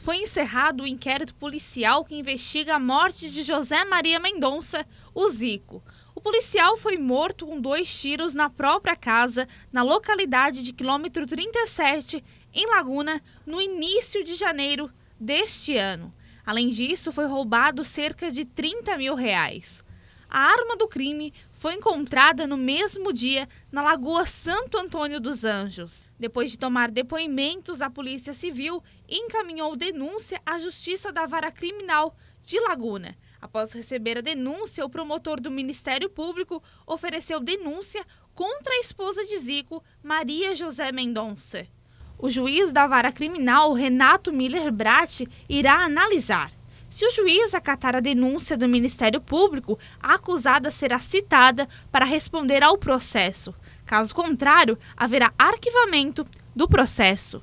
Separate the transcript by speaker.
Speaker 1: foi encerrado o inquérito policial que investiga a morte de José Maria Mendonça, o Zico. O policial foi morto com dois tiros na própria casa, na localidade de quilômetro 37, em Laguna, no início de janeiro deste ano. Além disso, foi roubado cerca de 30 mil reais. A arma do crime foi encontrada no mesmo dia na Lagoa Santo Antônio dos Anjos. Depois de tomar depoimentos, a Polícia Civil encaminhou denúncia à Justiça da Vara Criminal de Laguna. Após receber a denúncia, o promotor do Ministério Público ofereceu denúncia contra a esposa de Zico, Maria José Mendonça. O juiz da vara criminal, Renato Miller Bratti, irá analisar. Se o juiz acatar a denúncia do Ministério Público, a acusada será citada para responder ao processo. Caso contrário, haverá arquivamento do processo.